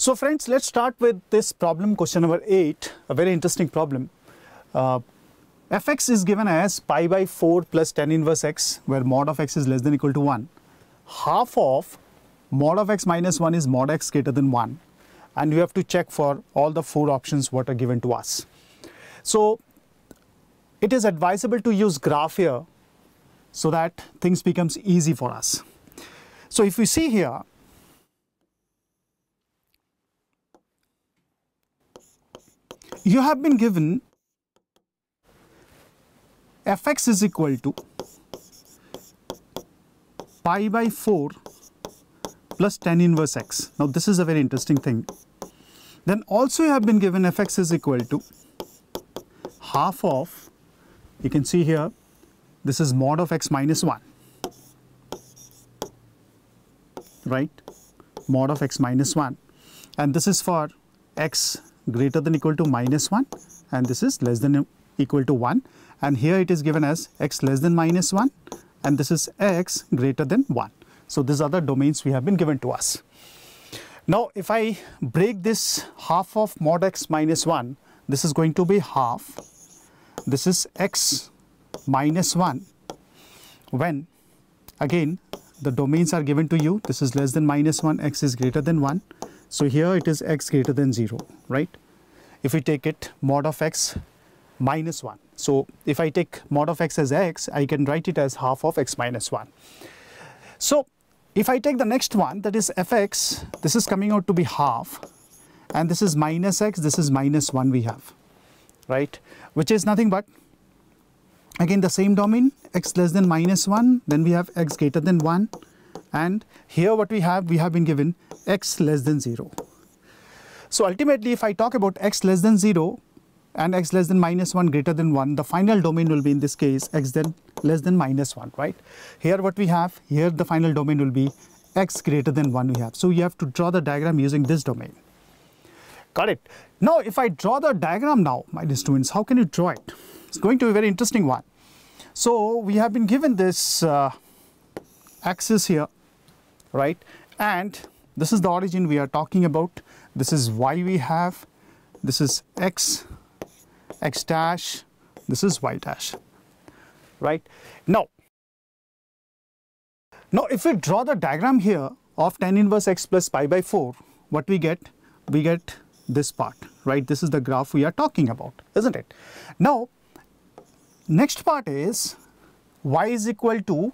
So friends, let's start with this problem, question number 8, a very interesting problem. Uh, fx is given as pi by 4 plus 10 inverse x, where mod of x is less than equal to 1. Half of mod of x minus 1 is mod x greater than 1. And we have to check for all the four options what are given to us. So it is advisable to use graph here so that things becomes easy for us. So if we see here, you have been given fx is equal to pi by 4 plus 10 inverse x. Now this is a very interesting thing. Then also you have been given fx is equal to half of, you can see here, this is mod of x minus 1, right, mod of x minus 1 and this is for x greater than equal to minus 1 and this is less than equal to 1 and here it is given as x less than minus 1 and this is x greater than 1. So these are the domains we have been given to us. Now if I break this half of mod x minus 1 this is going to be half this is x minus 1 when again the domains are given to you this is less than minus 1 x is greater than 1 so here it is x greater than 0, right? If we take it mod of x minus 1. So if I take mod of x as x, I can write it as half of x minus 1. So if I take the next one, that is fx, this is coming out to be half, and this is minus x, this is minus 1 we have, right? Which is nothing but again the same domain x less than minus 1 then we have x greater than 1 and here what we have, we have been given x less than 0. So ultimately if I talk about x less than 0 and x less than minus 1 greater than 1, the final domain will be in this case x then less than minus 1, right. Here what we have, here the final domain will be x greater than 1 we have. So you have to draw the diagram using this domain. Got it. Now if I draw the diagram now, my students, how can you draw it? It's going to be a very interesting one. So we have been given this uh, axis here right? And this is the origin we are talking about. This is y we have. This is x, x dash. This is y dash, right? Now, now if we draw the diagram here of tan inverse x plus pi by 4, what we get? We get this part, right? This is the graph we are talking about, isn't it? Now, next part is y is equal to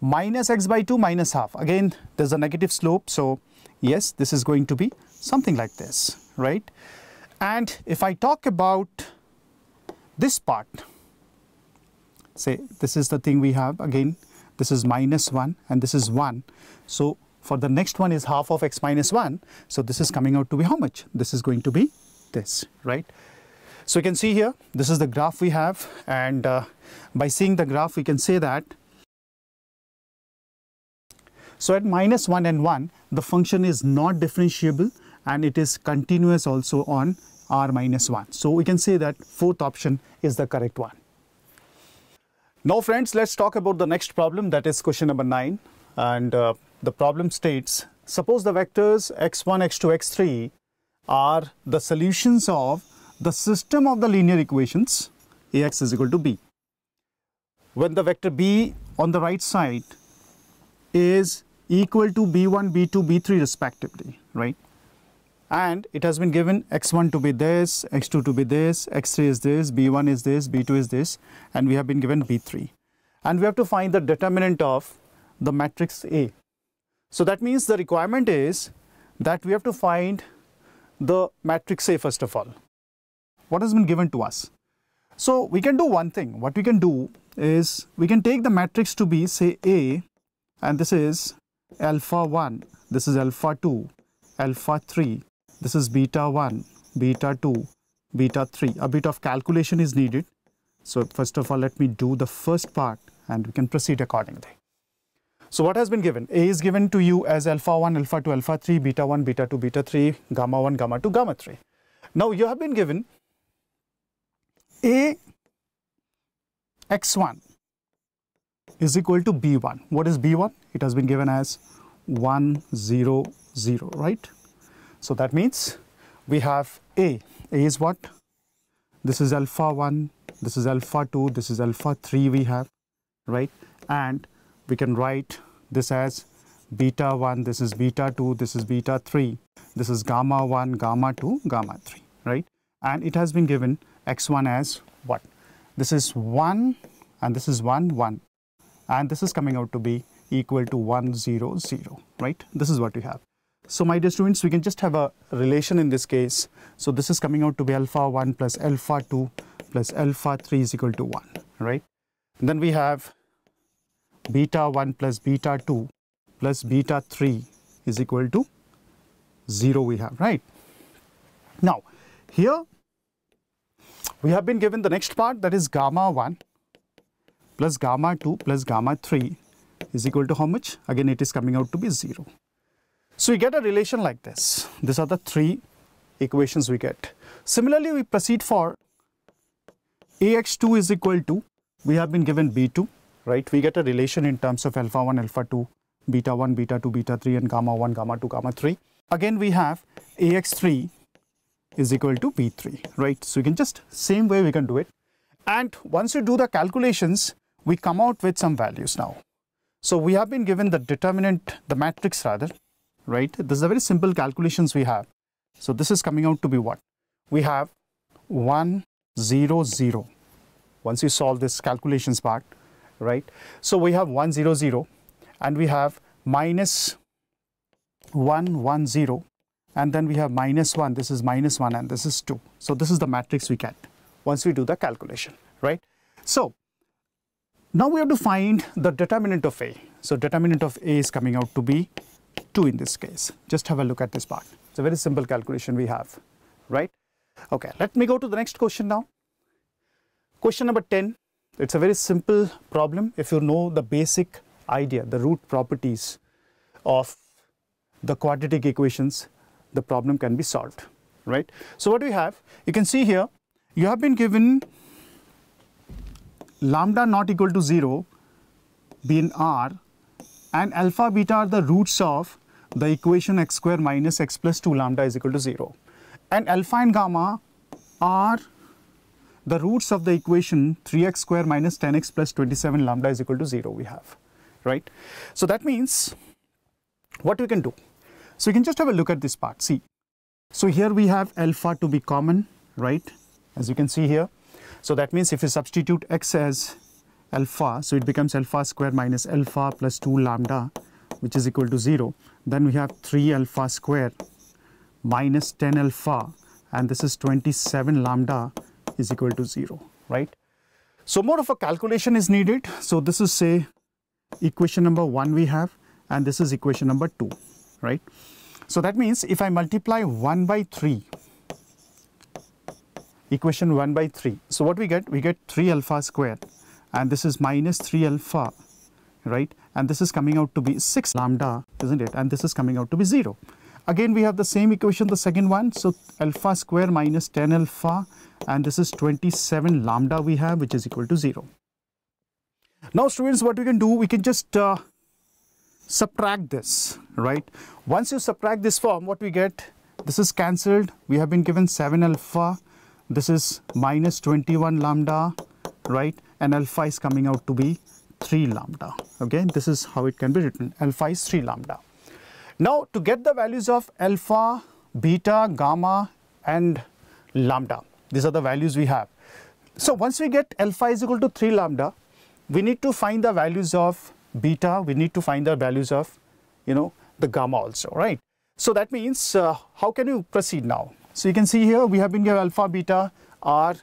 minus x by 2 minus half. Again, there's a negative slope. So yes, this is going to be something like this, right? And if I talk about this part, say this is the thing we have again, this is minus 1 and this is 1. So for the next one is half of x minus 1. So this is coming out to be how much? This is going to be this, right? So you can see here, this is the graph we have and uh, by seeing the graph we can say that so at minus 1 and 1, the function is not differentiable and it is continuous also on r minus 1. So we can say that fourth option is the correct one. Now friends, let's talk about the next problem that is question number 9 and uh, the problem states, suppose the vectors x1, x2, x3 are the solutions of the system of the linear equations ax is equal to b. When the vector b on the right side is equal to B1, B2, B3 respectively, right? And it has been given x1 to be this, x2 to be this, x3 is this, b1 is this, b2 is this, and we have been given b3. And we have to find the determinant of the matrix A. So that means the requirement is that we have to find the matrix A first of all. What has been given to us? So we can do one thing. What we can do is we can take the matrix to be say A and this is alpha 1, this is alpha 2, alpha 3, this is beta 1, beta 2, beta 3. A bit of calculation is needed. So first of all, let me do the first part and we can proceed accordingly. So what has been given? A is given to you as alpha 1, alpha 2, alpha 3, beta 1, beta 2, beta 3, gamma 1, gamma 2, gamma 3. Now you have been given A x1 is equal to B1. What is B1? It has been given as 1, 0, 0, right? So that means we have A. A is what? This is alpha 1, this is alpha 2, this is alpha 3 we have, right? And we can write this as beta 1, this is beta 2, this is beta 3, this is gamma 1, gamma 2, gamma 3, right? And it has been given x1 as what? This is 1 and this is 1, 1 and this is coming out to be equal to 1, 0, 0, right? This is what we have. So my dear students, we can just have a relation in this case. So this is coming out to be alpha 1 plus alpha 2 plus alpha 3 is equal to 1, right? And then we have beta 1 plus beta 2 plus beta 3 is equal to 0 we have, right? Now, here we have been given the next part that is gamma 1 plus gamma 2 plus gamma 3 is equal to how much? Again, it is coming out to be 0. So, we get a relation like this. These are the three equations we get. Similarly, we proceed for ax2 is equal to, we have been given b2, right? We get a relation in terms of alpha 1, alpha 2, beta 1, beta 2, beta 3 and gamma 1, gamma 2, gamma 3. Again, we have ax3 is equal to b3, right? So, we can just same way we can do it. And once you do the calculations, we come out with some values now. So we have been given the determinant, the matrix rather, right? This is a very simple calculations we have. So this is coming out to be what? We have 1, 0, 0. Once you solve this calculations part, right? So we have 1, 0, 0 and we have minus 1, 1, 0 and then we have minus 1, this is minus 1 and this is 2. So this is the matrix we get once we do the calculation, right? So now we have to find the determinant of A. So determinant of A is coming out to be 2 in this case. Just have a look at this part. It's a very simple calculation we have, right? Okay, let me go to the next question now. Question number 10. It's a very simple problem if you know the basic idea, the root properties of the quadratic equations, the problem can be solved, right? So what do we have? You can see here, you have been given lambda not equal to 0 being r and alpha beta are the roots of the equation x square minus x plus 2 lambda is equal to 0 and alpha and gamma are the roots of the equation 3x square minus 10x plus 27 lambda is equal to 0 we have right so that means what we can do so you can just have a look at this part see so here we have alpha to be common right as you can see here so that means if you substitute x as alpha, so it becomes alpha square minus alpha plus 2 lambda, which is equal to 0. Then we have 3 alpha square minus 10 alpha, and this is 27 lambda is equal to 0, right? So more of a calculation is needed. So this is say equation number 1 we have, and this is equation number 2, right? So that means if I multiply 1 by 3 equation 1 by 3. So what we get? We get 3 alpha square and this is minus 3 alpha, right? And this is coming out to be 6 lambda, isn't it? And this is coming out to be 0. Again, we have the same equation, the second one. So alpha square minus 10 alpha and this is 27 lambda we have which is equal to 0. Now students, what we can do, we can just uh, subtract this, right? Once you subtract this form, what we get? This is cancelled. We have been given 7 alpha this is minus 21 lambda, right? And alpha is coming out to be 3 lambda. Okay, this is how it can be written. Alpha is 3 lambda. Now, to get the values of alpha, beta, gamma, and lambda, these are the values we have. So, once we get alpha is equal to 3 lambda, we need to find the values of beta, we need to find the values of, you know, the gamma also, right? So that means, uh, how can you proceed now? So you can see here we have been given alpha, beta are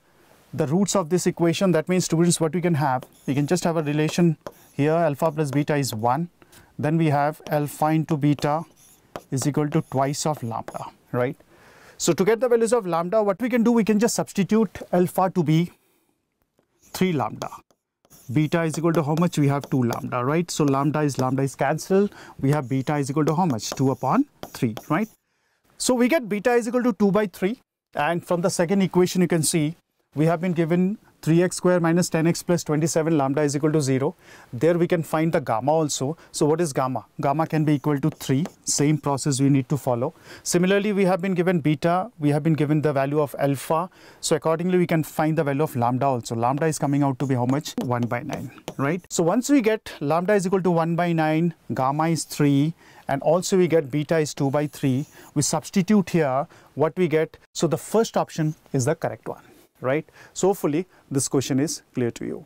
the roots of this equation. That means students what we can have, we can just have a relation here alpha plus beta is 1. Then we have alpha into beta is equal to twice of lambda, right? So to get the values of lambda, what we can do, we can just substitute alpha to be 3 lambda. Beta is equal to how much? We have 2 lambda, right? So lambda is lambda is cancelled. We have beta is equal to how much? 2 upon 3, right? So we get beta is equal to 2 by 3 and from the second equation you can see we have been given 3x square minus 10x plus 27 lambda is equal to 0. There we can find the gamma also. So what is gamma? Gamma can be equal to 3. Same process we need to follow. Similarly, we have been given beta. We have been given the value of alpha. So accordingly, we can find the value of lambda also. Lambda is coming out to be how much? 1 by 9, right? So once we get lambda is equal to 1 by 9, gamma is 3 and also we get beta is 2 by 3. We substitute here what we get. So the first option is the correct one, right? So hopefully this question is clear to you.